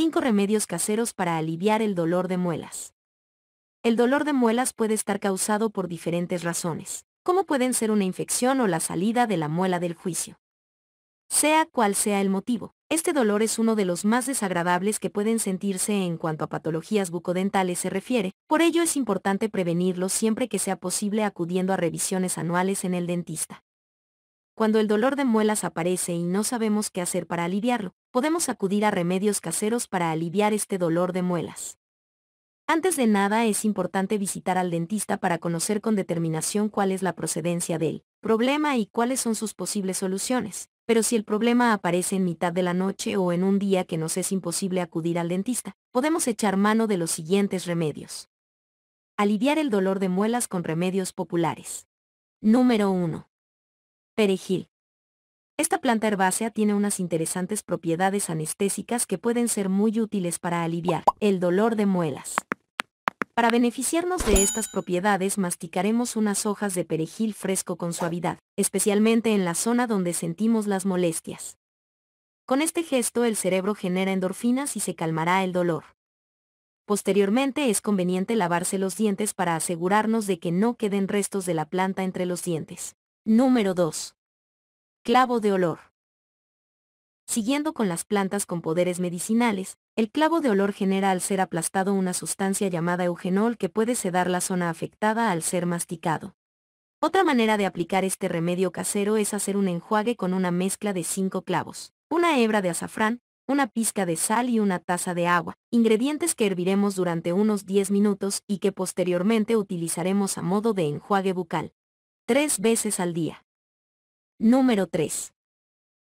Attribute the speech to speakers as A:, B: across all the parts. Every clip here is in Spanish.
A: 5 remedios caseros para aliviar el dolor de muelas. El dolor de muelas puede estar causado por diferentes razones, como pueden ser una infección o la salida de la muela del juicio. Sea cual sea el motivo, este dolor es uno de los más desagradables que pueden sentirse en cuanto a patologías bucodentales se refiere, por ello es importante prevenirlo siempre que sea posible acudiendo a revisiones anuales en el dentista. Cuando el dolor de muelas aparece y no sabemos qué hacer para aliviarlo, podemos acudir a remedios caseros para aliviar este dolor de muelas. Antes de nada es importante visitar al dentista para conocer con determinación cuál es la procedencia del problema y cuáles son sus posibles soluciones, pero si el problema aparece en mitad de la noche o en un día que nos es imposible acudir al dentista, podemos echar mano de los siguientes remedios. Aliviar el dolor de muelas con remedios populares. Número 1. Perejil. Esta planta herbácea tiene unas interesantes propiedades anestésicas que pueden ser muy útiles para aliviar el dolor de muelas. Para beneficiarnos de estas propiedades masticaremos unas hojas de perejil fresco con suavidad, especialmente en la zona donde sentimos las molestias. Con este gesto el cerebro genera endorfinas y se calmará el dolor. Posteriormente es conveniente lavarse los dientes para asegurarnos de que no queden restos de la planta entre los dientes. Número 2. Clavo de olor. Siguiendo con las plantas con poderes medicinales, el clavo de olor genera al ser aplastado una sustancia llamada eugenol que puede sedar la zona afectada al ser masticado. Otra manera de aplicar este remedio casero es hacer un enjuague con una mezcla de cinco clavos, una hebra de azafrán, una pizca de sal y una taza de agua, ingredientes que herviremos durante unos 10 minutos y que posteriormente utilizaremos a modo de enjuague bucal tres veces al día. Número 3.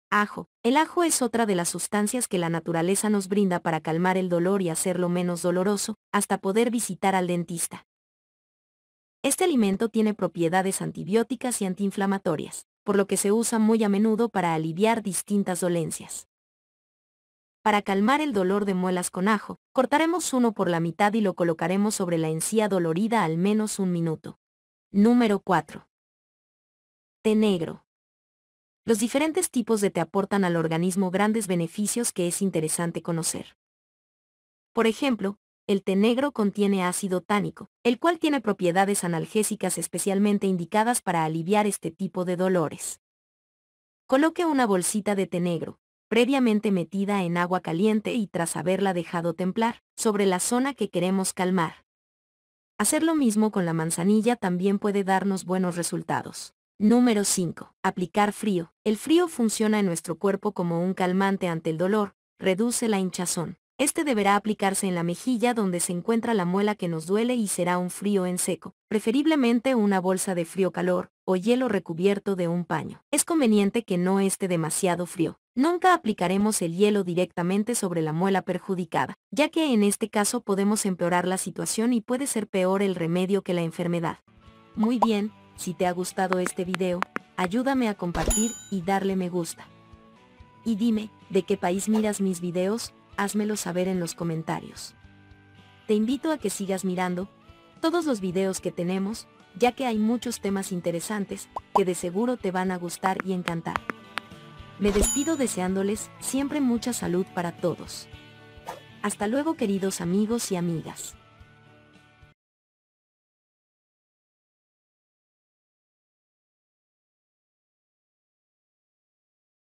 A: Ajo. El ajo es otra de las sustancias que la naturaleza nos brinda para calmar el dolor y hacerlo menos doloroso, hasta poder visitar al dentista. Este alimento tiene propiedades antibióticas y antiinflamatorias, por lo que se usa muy a menudo para aliviar distintas dolencias. Para calmar el dolor de muelas con ajo, cortaremos uno por la mitad y lo colocaremos sobre la encía dolorida al menos un minuto. Número 4. Té negro. Los diferentes tipos de té aportan al organismo grandes beneficios que es interesante conocer. Por ejemplo, el té negro contiene ácido tánico, el cual tiene propiedades analgésicas especialmente indicadas para aliviar este tipo de dolores. Coloque una bolsita de té negro, previamente metida en agua caliente y tras haberla dejado templar, sobre la zona que queremos calmar. Hacer lo mismo con la manzanilla también puede darnos buenos resultados. Número 5. Aplicar frío. El frío funciona en nuestro cuerpo como un calmante ante el dolor, reduce la hinchazón. Este deberá aplicarse en la mejilla donde se encuentra la muela que nos duele y será un frío en seco, preferiblemente una bolsa de frío calor o hielo recubierto de un paño. Es conveniente que no esté demasiado frío. Nunca aplicaremos el hielo directamente sobre la muela perjudicada, ya que en este caso podemos empeorar la situación y puede ser peor el remedio que la enfermedad. Muy bien, si te ha gustado este video, ayúdame a compartir y darle me gusta. Y dime, ¿de qué país miras mis videos? Házmelo saber en los comentarios. Te invito a que sigas mirando todos los videos que tenemos, ya que hay muchos temas interesantes que de seguro te van a gustar y encantar. Me despido deseándoles siempre mucha salud para todos. Hasta luego queridos amigos y amigas.